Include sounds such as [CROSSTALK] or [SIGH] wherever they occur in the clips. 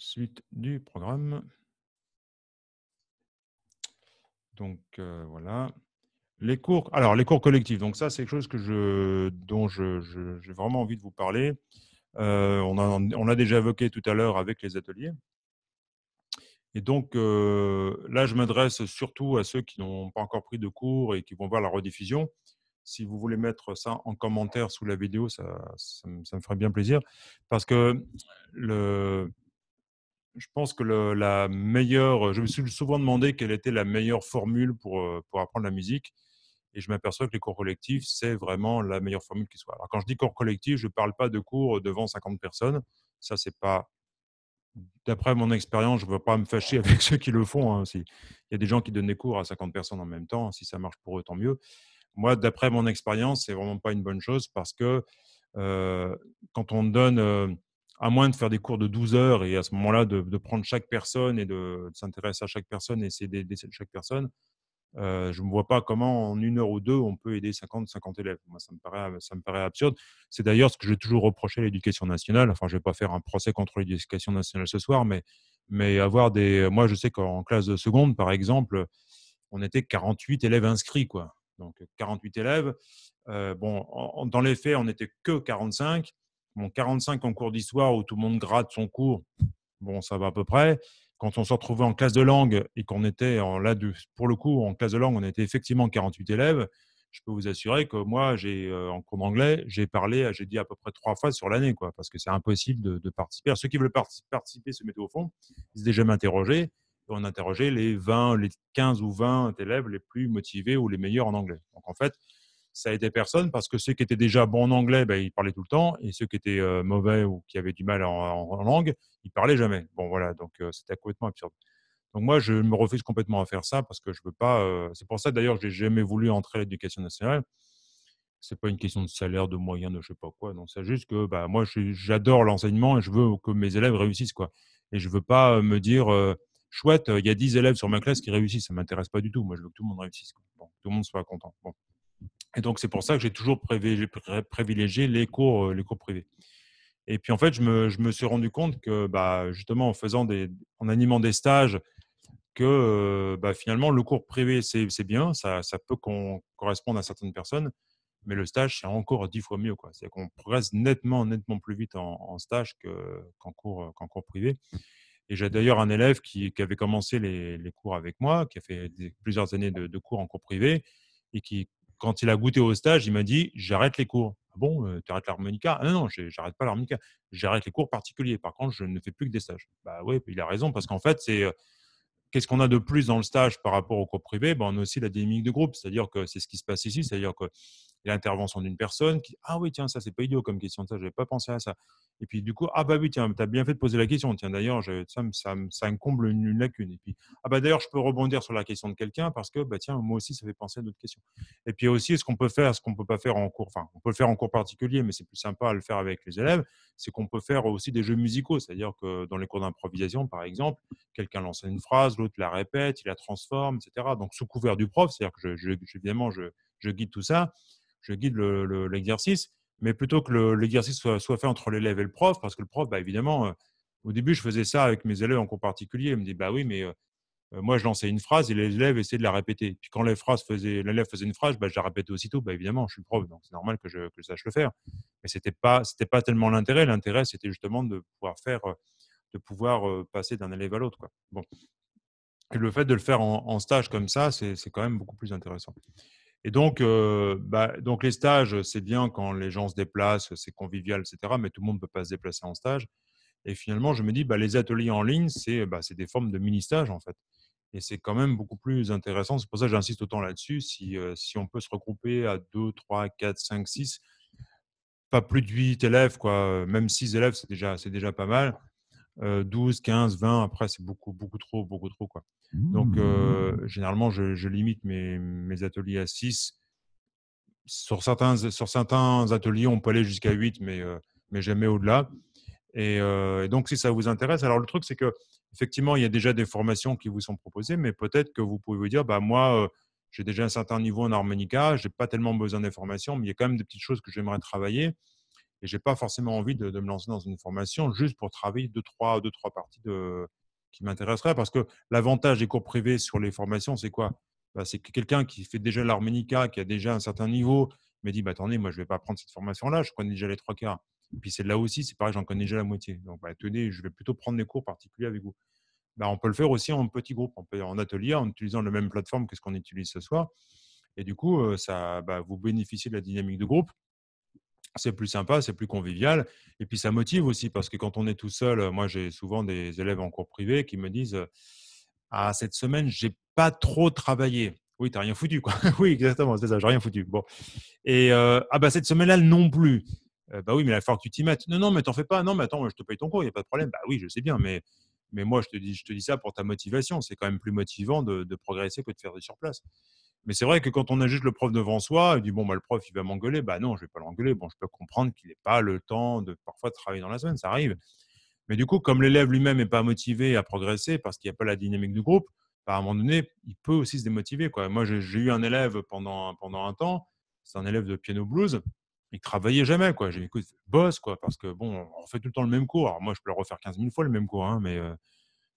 suite du programme. Donc euh, voilà. Les cours, alors les cours collectifs, donc ça c'est quelque chose dont j'ai vraiment envie de vous parler. Euh, on, l'a déjà évoqué tout à l'heure avec les ateliers. Et donc euh, là, je m'adresse surtout à ceux qui n'ont pas encore pris de cours et qui vont voir la rediffusion. Si vous voulez mettre ça en commentaire sous la vidéo, ça me ferait bien plaisir. Parce que le, je pense que la meilleure, je me suis souvent demandé quelle était la meilleure formule pour, euh, pour apprendre la musique. Et je m'aperçois que les cours collectifs, c'est vraiment la meilleure formule qui soit. Alors, quand je dis cours collectif, je ne parle pas de cours devant 50 personnes. Ça, c'est pas. D'après mon expérience, je ne veux pas me fâcher [LAUGHS] avec ceux qui le font. Hein, il y a des gens qui donnent des cours à 50 personnes en même temps. Si ça marche pour eux, tant mieux. Moi, d'après mon expérience, c'est vraiment pas une bonne chose parce que euh, quand on donne. Euh, à moins de faire des cours de 12 heures et à ce moment-là de, prendre chaque personne et de, s'intéresser à chaque personne et essayer de chaque personne, euh, je ne vois pas comment en une heure ou deux on peut aider 50, 50 élèves. Moi, ça me paraît, ça me paraît absurde. C'est d'ailleurs ce que j'ai toujours reproché à l'éducation nationale. Enfin, je ne vais pas faire un procès contre l'éducation nationale ce soir, mais, mais avoir des. Moi, je sais qu'en classe de seconde, par exemple, on était 48 élèves inscrits, quoi. Donc, 48 élèves. Euh, bon, dans les faits, on n'était que 45. Mon 45 en cours d'histoire où tout le monde gratte son cours, bon, ça va à peu près. Quand on se retrouvait en classe de langue et qu'on était, en, là, pour le coup, en classe de langue, on était effectivement 48 élèves, je peux vous assurer que moi, j'ai euh, en cours d'anglais, j'ai parlé, j'ai dit à peu près trois fois sur l'année, quoi, parce que c'est impossible de, participer. ceux qui veulent participer se mettent au fond, ils se déjà m'interroger on interrogeait les 20, les 15 ou 20 élèves les plus motivés ou les meilleurs en anglais. Donc en fait, ça été personne parce que ceux qui étaient déjà bons en anglais, ben, ils parlaient tout le temps, et ceux qui étaient euh, mauvais ou qui avaient du mal en, langue, ils parlaient jamais. Bon, voilà, donc euh, c'était complètement absurde. Donc moi, je me refuse complètement à faire ça parce que je veux pas. Euh, c'est pour ça d'ailleurs que j'ai jamais voulu entrer à l'éducation nationale. C'est pas une question de salaire, de moyens, de je sais pas quoi. Donc c'est juste que bah, moi, j'adore l'enseignement et je veux que mes élèves réussissent quoi. Et je veux pas me dire chouette, il y a 10 élèves sur ma classe qui réussissent. Ça m'intéresse pas du tout. Moi, je veux que tout le monde réussisse. tout le monde soit content. Bon. Et donc, c'est pour ça que j'ai toujours privilégié les cours, euh, les cours privés. Et puis, en fait, je me, je me suis rendu compte que, bah, justement, en, faisant des, en animant des stages, que euh, bah, finalement, le cours privé, c'est bien, ça, ça peut qu'on correspondre à certaines personnes, mais le stage, c'est encore dix fois mieux. C'est-à-dire qu'on progresse nettement, nettement plus vite en, en stage qu'en cours, qu'en cours privé. Et j'ai d'ailleurs un élève qui, qui avait commencé les, les, cours avec moi, qui a fait plusieurs années de, de, cours en cours privé et qui, quand il a goûté au stage, il m'a dit j'arrête les cours. Ah bon, euh, tu arrêtes l'harmonica ah Non, non, j'arrête pas l'harmonica. J'arrête les cours particuliers. Par contre, je ne fais plus que des stages. Bah oui, il a raison parce qu'en fait, c'est euh, qu'est-ce qu'on a de plus dans le stage par rapport au cours privé bah, On a aussi la dynamique de groupe, c'est-à-dire que c'est ce qui se passe ici, c'est-à-dire que l'intervention d'une personne qui ah oui tiens ça c'est pas idiot comme question ça n'avais pas pensé à ça et puis du coup ah bah oui tiens tu as bien fait de poser la question tiens d'ailleurs ça, ça, me comble une, lacune et puis ah bah d'ailleurs je peux rebondir sur la question de quelqu'un parce que bah tiens moi aussi ça fait penser à d'autres questions et puis aussi ce qu'on peut faire ce qu'on peut pas faire en cours enfin on peut le faire en cours particulier mais c'est plus sympa à le faire avec les élèves c'est qu'on peut faire aussi des jeux musicaux c'est-à-dire que dans les cours d'improvisation par exemple quelqu'un lance une phrase l'autre la répète il la transforme etc donc sous couvert du prof c'est-à-dire que je, évidemment je guide tout ça je guide l'exercice, mais plutôt que l'exercice soit, fait entre l'élève et le prof, parce que le prof, bah, évidemment, euh, au début, je faisais ça avec mes élèves en cours particulier. Ils me disaient, bah oui, mais euh, euh, moi, je lançais une phrase et l'élève essayait de la répéter. Puis quand l'élève faisait, faisait une phrase, bah, je la répétais aussitôt. Bah, évidemment, je suis le prof, donc c'est normal que je, sache le faire. Mais ce n'était pas, tellement l'intérêt. L'intérêt, c'était justement de pouvoir faire, de pouvoir passer d'un élève à l'autre. Bon. le fait de le faire en stage comme ça, c'est quand même beaucoup plus intéressant. Et donc, euh, bah, donc les stages, c'est bien quand les gens se déplacent, c'est convivial, etc. Mais tout le monde ne peut pas se déplacer en stage. Et finalement, je me dis, bah, les ateliers en ligne, bah, c'est des formes de mini-stages, en fait. Et c'est quand même beaucoup plus intéressant. C'est pour ça que j'insiste autant là-dessus. Si, euh, on peut se regrouper à 2, 3, 4, 5, 6, pas plus de 8 élèves, quoi. Euh, même 6 élèves, c'est déjà, déjà pas mal. 12, 15, 20. Après, c'est beaucoup, beaucoup trop, beaucoup trop. Quoi. Donc, mmh. euh, généralement, je, limite mes, ateliers à 6. Sur certains, ateliers, on peut aller jusqu'à 8, euh, mais, jamais au-delà. Euh, et, donc, si ça vous intéresse, alors le truc, c'est que effectivement, il y a déjà des formations qui vous sont proposées, mais peut-être que vous pouvez vous dire, bah, moi, j'ai déjà un certain niveau en harmonica, je n'ai pas tellement besoin des formations, mais il y a quand même des petites choses que j'aimerais travailler et j'ai pas forcément envie de, me lancer dans une formation juste pour travailler deux trois deux trois parties de qui m'intéresseraient parce que l'avantage des cours privés sur les formations c'est quoi bah, c'est que quelqu'un qui fait déjà l'harmonica qui a déjà un certain niveau me dit bah, attendez moi je vais pas prendre cette formation là je connais déjà les trois quarts et puis c'est là aussi c'est pareil j'en connais déjà la moitié donc bah, tenez je vais plutôt prendre des cours particuliers avec vous bah, on peut le faire aussi en petit groupe en atelier en utilisant la même plateforme que ce qu'on utilise ce soir et du coup euh, ça bah, vous bénéficiez de la dynamique de groupe c'est plus sympa, c'est plus convivial. Et puis ça motive aussi parce que quand on est tout seul, moi j'ai souvent des élèves en cours privé qui me disent Ah, cette semaine, j'ai pas trop travaillé. Oui, t'as rien foutu, quoi. [LAUGHS] oui, exactement, c'est ça, n'ai rien foutu. Bon. Et ah, bah, cette semaine-là non plus. Euh, bah oui, mais il va falloir que tu t'y mettes. Non, non, mais t'en fais pas. Non, mais attends, je te paye ton cours, il n'y a pas de problème. Bah oui, je sais bien, mais, mais moi je te, dis, je te dis ça pour ta motivation. C'est quand même plus motivant de, de progresser que de faire des surplace. Mais c'est vrai que quand on a juste le prof devant soi, il dit bon, bah, le prof, il va m'engueuler. Bah non, je vais pas l'engueuler. Bon, je peux comprendre qu'il n'ait pas le temps de parfois travailler dans la semaine, ça arrive. Mais du coup, comme l'élève lui-même n'est pas motivé à progresser parce qu'il n'y a pas la dynamique du groupe, bah, à un moment donné, il peut aussi se démotiver. Quoi. Moi, j'ai eu un élève pendant, pendant un temps, c'est un élève de piano blues, il travaillait jamais. J'ai dit écoute, bosse, quoi, parce que bon, on fait tout le temps le même cours. Alors, moi, je peux le refaire 15 000 fois le même cours, hein, mais euh,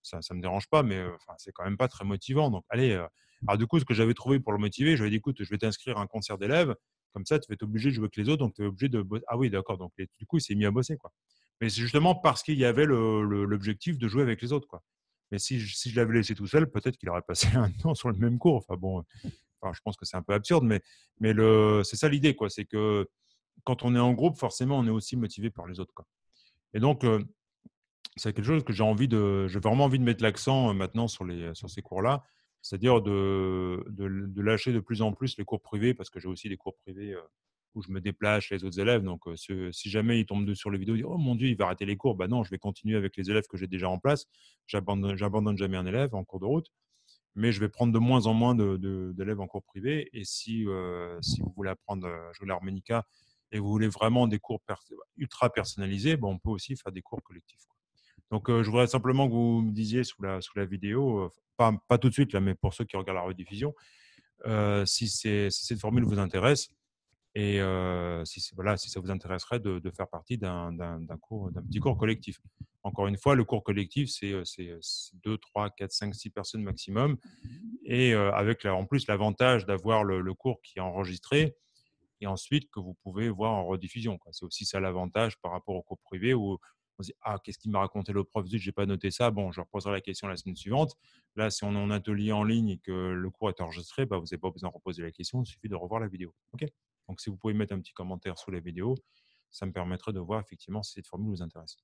ça ne me dérange pas, mais c'est quand même pas très motivant. Donc, allez. Euh, alors, du coup, ce que j'avais trouvé pour le motiver, je lui ai dit écoute, je vais t'inscrire à un concert d'élèves, comme ça, tu vas être obligé de jouer avec les autres, donc tu es obligé de bosser. Ah oui, d'accord, donc du coup, il s'est mis à bosser. Quoi. Mais c'est justement parce qu'il y avait l'objectif de jouer avec les autres. Quoi. Mais si, je l'avais laissé tout seul, peut-être qu'il aurait passé [LAUGHS] un an sur le même cours. Enfin bon, je pense que c'est un peu absurde, mais, mais c'est ça l'idée, quoi. C'est que quand on est en groupe, forcément, on est aussi motivé par les autres. Quoi. Et donc, euh, c'est quelque chose que j'ai envie de, j'ai vraiment envie de mettre l'accent euh, maintenant sur, les, sur ces cours-là c'est-à-dire de, lâcher de plus en plus les cours privés, parce que j'ai aussi des cours privés euh, où je me déplace chez les autres élèves. Donc, euh, si jamais ils tombent sur les vidéos, Oh mon Dieu, il va arrêter les cours. Ben non, je vais continuer avec les élèves que j'ai déjà en place. J'abandonne, j'abandonne jamais un élève en cours de route, mais je vais prendre de moins en moins de, d'élèves en cours privé. Et si, euh, si vous voulez apprendre à jouer l'harmonica et vous voulez vraiment des cours ultra personnalisés, bon, bah, on peut aussi faire des cours collectifs. Donc, je voudrais simplement que vous me disiez sous la, sous la vidéo, pas, pas tout de suite là, mais pour ceux qui regardent la rediffusion, si, si cette formule vous intéresse et si, voilà, si ça vous intéresserait de, de faire partie d'un cours, d'un petit cours collectif. Encore une fois, le cours collectif, c'est 2, 3, 4, 5, 6 personnes maximum. Et avec en plus l'avantage d'avoir le, le, cours qui est enregistré et ensuite que vous pouvez voir en rediffusion. C'est aussi ça l'avantage par rapport au cours privé où ah qu'est-ce qu'il m'a raconté le prof, Je j'ai pas noté ça, bon je reposerai la question la semaine suivante. Là si on est en atelier en ligne et que le cours est enregistré, bah, vous n'avez pas besoin de reposer la question, il suffit de revoir la vidéo. Ok. Donc si vous pouvez mettre un petit commentaire sous la vidéo, ça me permettrait de voir effectivement si cette formule vous intéresse.